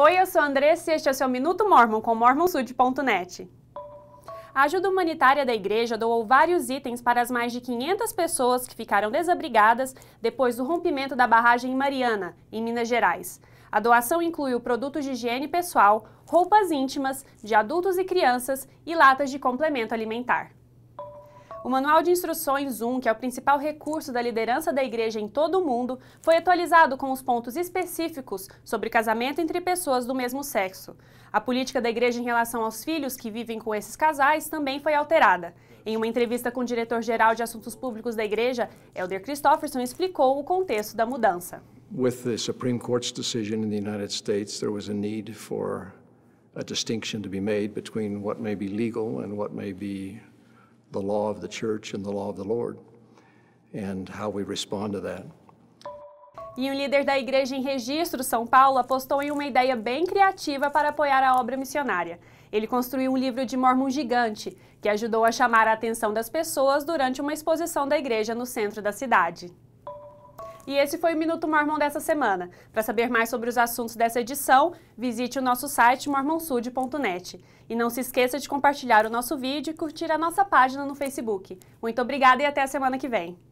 Oi, eu sou a Andressa e este é o seu Minuto Mormon com mormonsud.net. A ajuda humanitária da igreja doou vários itens para as mais de 500 pessoas que ficaram desabrigadas depois do rompimento da barragem Mariana, em Minas Gerais. A doação incluiu produtos de higiene pessoal, roupas íntimas de adultos e crianças e latas de complemento alimentar. O Manual de Instruções 1, que é o principal recurso da liderança da igreja em todo o mundo, foi atualizado com os pontos específicos sobre casamento entre pessoas do mesmo sexo. A política da igreja em relação aos filhos que vivem com esses casais também foi alterada. Em uma entrevista com o diretor-geral de Assuntos Públicos da igreja, Elder Christofferson explicou o contexto da mudança. With the Supreme Court's decision in the United States, there was a need for a distinction to be made between what may be legal and what may be the law of the church and the law of the Lord and how we respond to that. E um líder da igreja em registro, São Paulo, apostou em uma ideia bem criativa para apoiar a obra missionária. Ele construiu um livro de mormon gigante, que ajudou a chamar a atenção das pessoas durante uma exposição da igreja no centro da cidade. E esse foi o Minuto Mormon dessa semana. Para saber mais sobre os assuntos dessa edição, visite o nosso site mormonsud.net. E não se esqueça de compartilhar o nosso vídeo e curtir a nossa página no Facebook. Muito obrigada e até a semana que vem.